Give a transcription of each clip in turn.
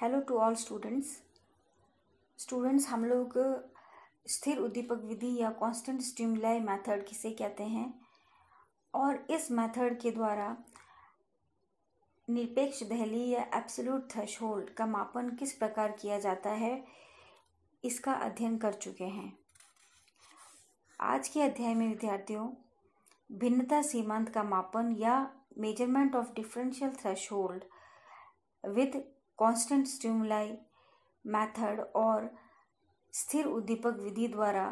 hello to all students students हम लोग स्थिर उद्दीपक विधि या कांस्टेंट स्टिमुलाई मेथड किसे कहते हैं और इस मेथड के द्वारा निरपेक्ष दहली या एब्सोल्यूट थ्रेश का मापन किस प्रकार किया जाता है इसका अध्ययन कर चुके हैं आज के अध्याय में विद्यार्थियों भिन्नता सीमांत का मापन या measurement of differential hold with constant stimuli method और स्थिर उद्दीपक विधि द्वारा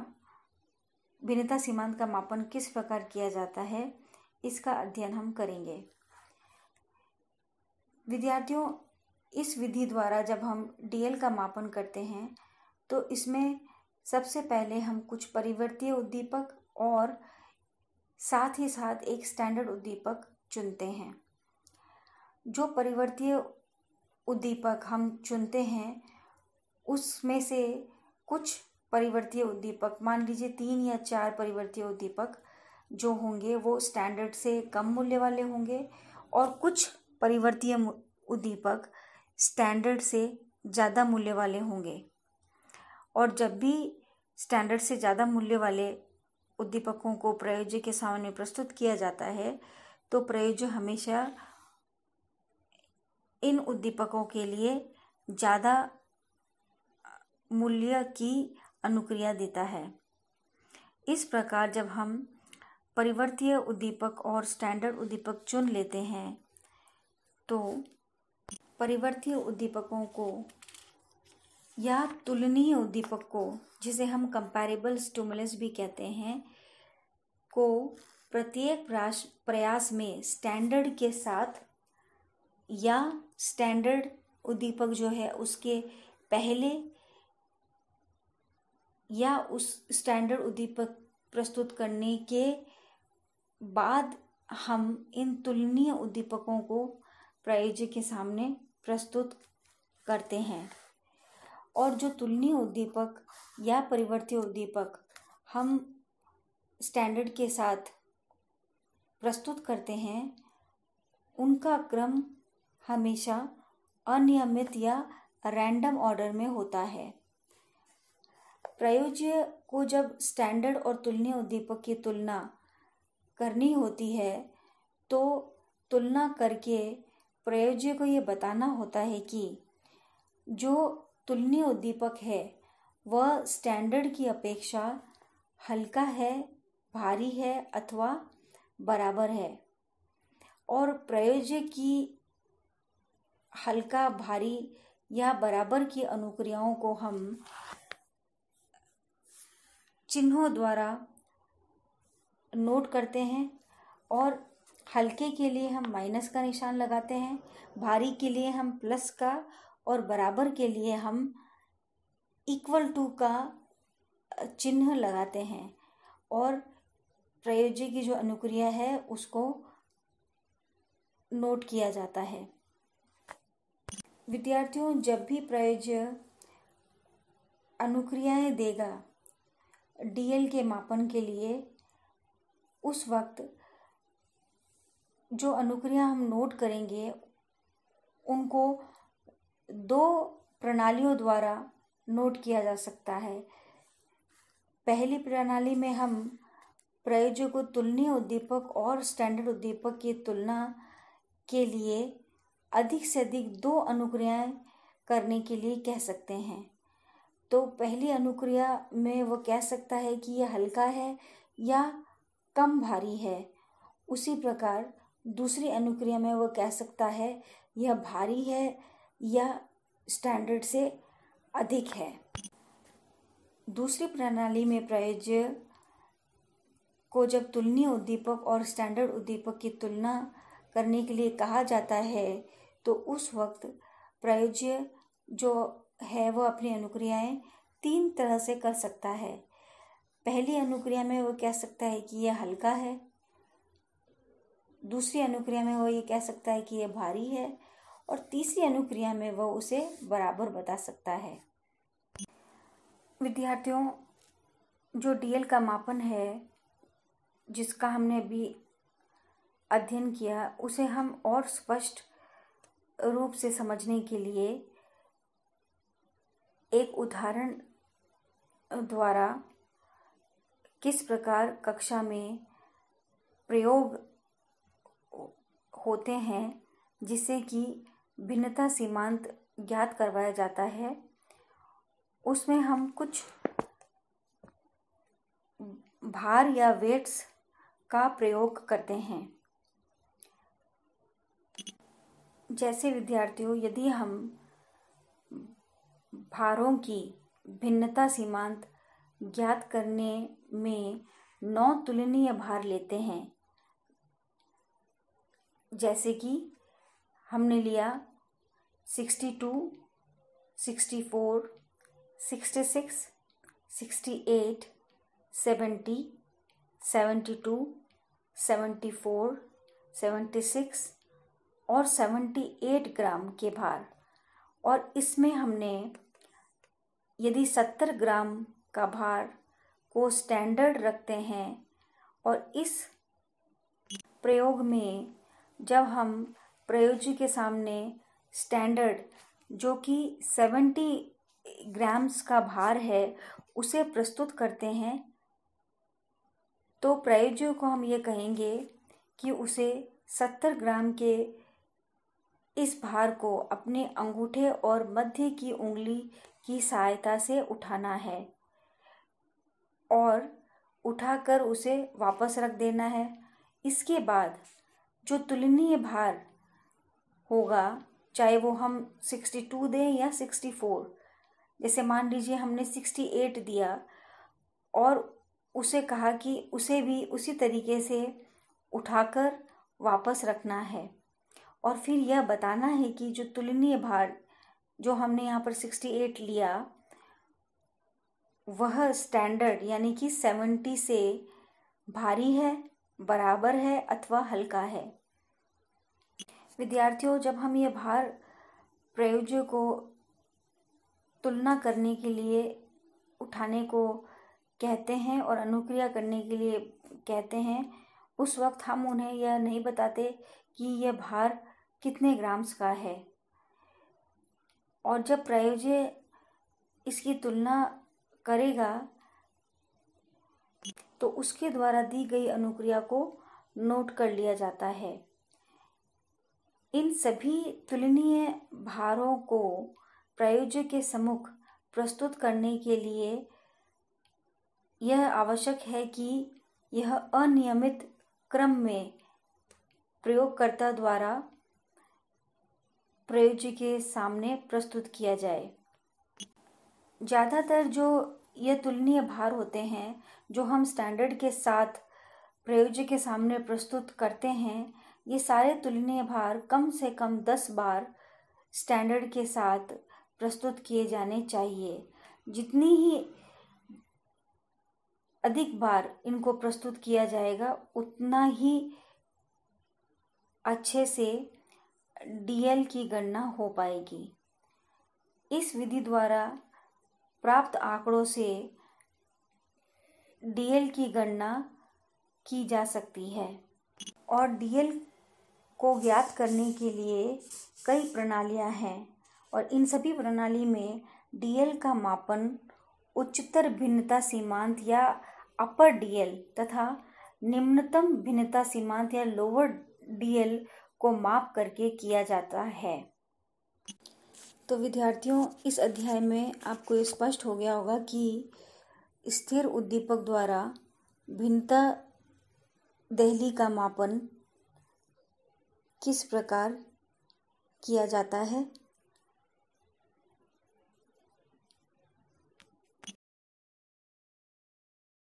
भिन्नता सीमांत का मापन किस प्रकार किया जाता है इसका अध्ययन हम करेंगे विद्यार्थियों इस विधि द्वारा जब हम डीएल का मापन करते हैं तो इसमें सबसे पहले हम कुछ परिवर्तीय उद्दीपक और साथ ही साथ एक स्टैंडर्ड उद्दीपक चुनते हैं जो परिवर्तीय उद्दीपक हम चुनते हैं उसमें से कुछ परिवर्तीय उद्दीपक मान लीजिए तीन या चार परिवर्तीय उद्दीपक जो होंगे वो स्टैंडर्ड से कम मूल्य वाले होंगे और कुछ परिवर्तीय उद्दीपक स्टैंडर्ड से ज़्यादा मूल्य वाले होंगे और जब भी स्टैंडर्ड से ज़्यादा मूल्य वाले उद्दीपकों को प्रयोज्य के सामने प्रस्तुत किया जाता है तो प्रयोज्य हमेशा इन उद्दीपकों के लिए ज़्यादा मूल्य की अनुक्रिया देता है इस प्रकार जब हम परिवर्तीय उद्दीपक और स्टैंडर्ड उद्दीपक चुन लेते हैं तो परिवर्तीय उद्दीपकों को या तुलनीय उद्दीपक को जिसे हम कंपैरेबल स्टूमुलस भी कहते हैं को प्रत्येक प्रयास में स्टैंडर्ड के साथ या स्टैंडर्ड उद्दीपक जो है उसके पहले या उस स्टैंडर्ड उद्दीपक प्रस्तुत करने के बाद हम इन तुलनीय उद्दीपकों को प्रायोजक के सामने प्रस्तुत करते हैं और जो तुलनीय उद्दीपक या परिवर्तीय उद्दीपक हम स्टैंडर्ड के साथ प्रस्तुत करते हैं उनका क्रम हमेशा अनियमित या रैंडम ऑर्डर में होता है प्रयोज्य को जब स्टैंडर्ड और तुलनीय उद्दीपक की तुलना करनी होती है तो तुलना करके प्रयोज्य को ये बताना होता है कि जो तुलनीय उद्दीपक है वह स्टैंडर्ड की अपेक्षा हल्का है भारी है अथवा बराबर है और प्रयोज्य की हल्का भारी या बराबर की अनुक्रियाओं को हम चिन्हों द्वारा नोट करते हैं और हल्के के लिए हम माइनस का निशान लगाते हैं भारी के लिए हम प्लस का और बराबर के लिए हम इक्वल टू का चिन्ह लगाते हैं और प्रयोज्य की जो अनुक्रिया है उसको नोट किया जाता है विद्यार्थियों जब भी प्रयोज अनुक्रियाएं देगा डीएल के मापन के लिए उस वक्त जो अनुक्रिया हम नोट करेंगे उनको दो प्रणालियों द्वारा नोट किया जा सकता है पहली प्रणाली में हम प्रयोजों को तुलनीय उद्दीपक और स्टैंडर्ड उद्दीपक की तुलना के लिए अधिक से अधिक दो अनुक्रियाएं करने के लिए कह सकते हैं तो पहली अनुक्रिया में वो कह सकता है कि यह हल्का है या कम भारी है उसी प्रकार दूसरी अनुक्रिया में वह कह सकता है यह भारी है या स्टैंडर्ड से अधिक है दूसरी प्रणाली में प्रयोज्य को जब तुलनीय उद्दीपक और स्टैंडर्ड उद्दीपक की तुलना करने के लिए कहा जाता है तो उस वक्त प्रयोज्य जो है वह अपनी अनुक्रियाएं तीन तरह से कर सकता है पहली अनुक्रिया में वो कह सकता है कि यह हल्का है दूसरी अनुक्रिया में वो ये कह सकता है कि यह भारी है और तीसरी अनुक्रिया में वह उसे बराबर बता सकता है विद्यार्थियों जो डीएल का मापन है जिसका हमने भी अध्ययन किया उसे हम और स्पष्ट रूप से समझने के लिए एक उदाहरण द्वारा किस प्रकार कक्षा में प्रयोग होते हैं जिससे कि भिन्नता सीमांत ज्ञात करवाया जाता है उसमें हम कुछ भार या वेट्स का प्रयोग करते हैं जैसे विद्यार्थियों यदि हम भारों की भिन्नता सीमांत ज्ञात करने में नौ तुलनीय भार लेते हैं जैसे कि हमने लिया sixty two sixty four sixty six sixty eight seventy seventy two seventy four seventy six और 78 ग्राम के भार और इसमें हमने यदि 70 ग्राम का भार को स्टैंडर्ड रखते हैं और इस प्रयोग में जब हम प्रयोजी के सामने स्टैंडर्ड जो कि 70 ग्राम्स का भार है उसे प्रस्तुत करते हैं तो प्रयोज्य को हम ये कहेंगे कि उसे सत्तर ग्राम के इस भार को अपने अंगूठे और मध्य की उंगली की सहायता से उठाना है और उठाकर उसे वापस रख देना है इसके बाद जो तुलनीय भार होगा चाहे वो हम सिक्सटी टू दें या सिक्सटी फोर जैसे मान लीजिए हमने सिक्सटी एट दिया और उसे कहा कि उसे भी उसी तरीके से उठाकर वापस रखना है और फिर यह बताना है कि जो तुलनीय भार जो हमने यहाँ पर सिक्सटी एट लिया वह स्टैंडर्ड यानी कि सेवेंटी से भारी है बराबर है अथवा हल्का है विद्यार्थियों जब हम यह भार प्रयोज्य को तुलना करने के लिए उठाने को कहते हैं और अनुक्रिया करने के लिए कहते हैं उस वक्त हम उन्हें यह नहीं बताते कि यह भार कितने ग्राम्स का है और जब प्रायोज्य इसकी तुलना करेगा तो उसके द्वारा दी गई अनुक्रिया को नोट कर लिया जाता है इन सभी तुलनीय भारों को प्रायोज्य के सम्मुख प्रस्तुत करने के लिए यह आवश्यक है कि यह अनियमित क्रम में प्रयोगकर्ता द्वारा प्रयोज्य के सामने प्रस्तुत किया जाए ज़्यादातर जो ये तुलनीय भार होते हैं जो हम स्टैंडर्ड के साथ प्रयोज्य के सामने प्रस्तुत करते हैं ये सारे तुलनीय भार कम से कम दस बार स्टैंडर्ड के साथ प्रस्तुत किए जाने चाहिए जितनी ही अधिक बार इनको प्रस्तुत किया जाएगा उतना ही अच्छे से डीएल की गणना हो पाएगी इस विधि द्वारा प्राप्त आंकड़ों से डीएल की गणना की जा सकती है और डीएल को ज्ञात करने के लिए कई प्रणालियां हैं और इन सभी प्रणाली में डीएल का मापन उच्चतर भिन्नता सीमांत या अपर डीएल तथा निम्नतम भिन्नता सीमांत या लोअर डीएल को माप करके किया जाता है तो विद्यार्थियों इस अध्याय में आपको स्पष्ट हो गया होगा कि स्थिर उद्दीपक द्वारा भिन्नता दहली का मापन किस प्रकार किया जाता है